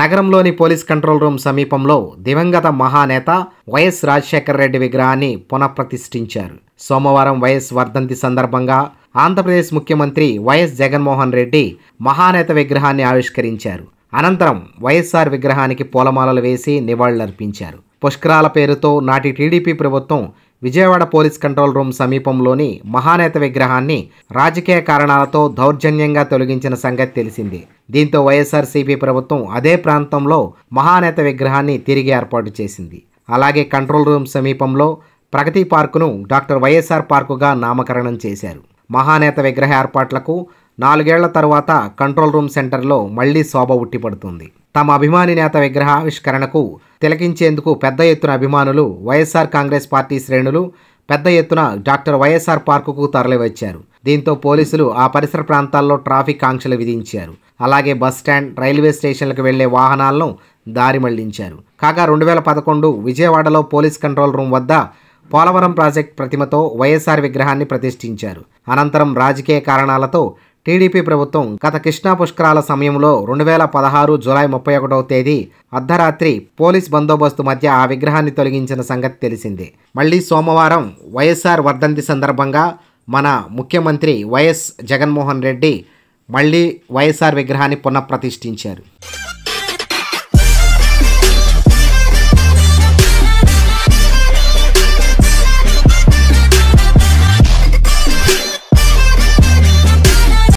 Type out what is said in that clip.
నగరంలోని police control room సమీపంలో దివంగత మహానేత వైఎస్ రాజశేఖర రెడ్డి విగ్రహాన్ని పునఃప్రతిష్ఠించారు సోమవారం వైఎస్ వర్ధంతి సందర్భంగా ఆంధ్రప్రదేశ్ ముఖ్యమంత్రి వైఎస్ జగన్మోహన్ రెడ్డి మహానేత విగ్రహాన్ని ఆవిష్కరించారు అనంతరం వైఎస్ఆర్ విగ్రహానికి పూలమాలలు వేసి నివాళులర్పించారు పుష్కరాల పేరుతో నాటి టీడీపీ ప్రభుత్వం విజయవాడ పోలీస్ కంట్రోల్ రూమ్ సమీపంలోని మహానేత విగ్రహాన్ని రాజకీయ కారణాలతో దౌర్జన్యంగా తొలగించిన సంగతి తెలిసింది దీంతో వైఎస్ఆర్సీపీ ప్రభుత్వం అదే ప్రాంతంలో మహానేత విగ్రహాన్ని తిరిగి ఏర్పాటు చేసింది అలాగే కంట్రోల్ రూమ్ సమీపంలో ప్రగతి పార్కును డాక్టర్ వైఎస్ఆర్ పార్కుగా నామకరణం చేశారు మహానేత విగ్రహ ఏర్పాట్లకు నాలుగేళ్ల తరువాత కంట్రోల్ రూమ్ సెంటర్లో మళ్లీ శోభ ఉట్టిపడుతుంది తమ అభిమాని నేత విగ్రహావిష్కరణకు తిలకించేందుకు పెద్ద ఎత్తున అభిమానులు వైఎస్ఆర్ కాంగ్రెస్ పార్టీ శ్రేణులు పెద్ద ఎత్తున డాక్టర్ వైఎస్ఆర్ పార్కుకు తరలివచ్చారు దీంతో పోలీసులు ఆ పరిసర ప్రాంతాల్లో ట్రాఫిక్ ఆంక్షలు విధించారు అలాగే బస్ స్టాండ్ రైల్వే స్టేషన్లకు వెళ్లే వాహనాలను దారి మళ్లించారు కాగా రెండు వేల పదకొండు విజయవాడలో పోలీస్ కంట్రోల్ రూమ్ వద్ద పోలవరం ప్రాజెక్ట్ ప్రతిమతో వైఎస్ఆర్ విగ్రహాన్ని ప్రతిష్ఠించారు అనంతరం రాజకీయ కారణాలతో టీడీపీ ప్రభుత్వం గత కృష్ణా పుష్కరాల సమయంలో రెండు వేల పదహారు జూలై ముప్పై ఒకటవ తేదీ అర్ధరాత్రి పోలీస్ బందోబస్తు మధ్య ఆ విగ్రహాన్ని తొలగించిన సంగతి తెలిసింది మళ్లీ సోమవారం వైఎస్ఆర్ వర్ధంతి సందర్భంగా మన ముఖ్యమంత్రి వైఎస్ జగన్మోహన్ రెడ్డి మళ్లీ వైఎస్ఆర్ విగ్రహాన్ని పునఃప్రతిష్ఠించారు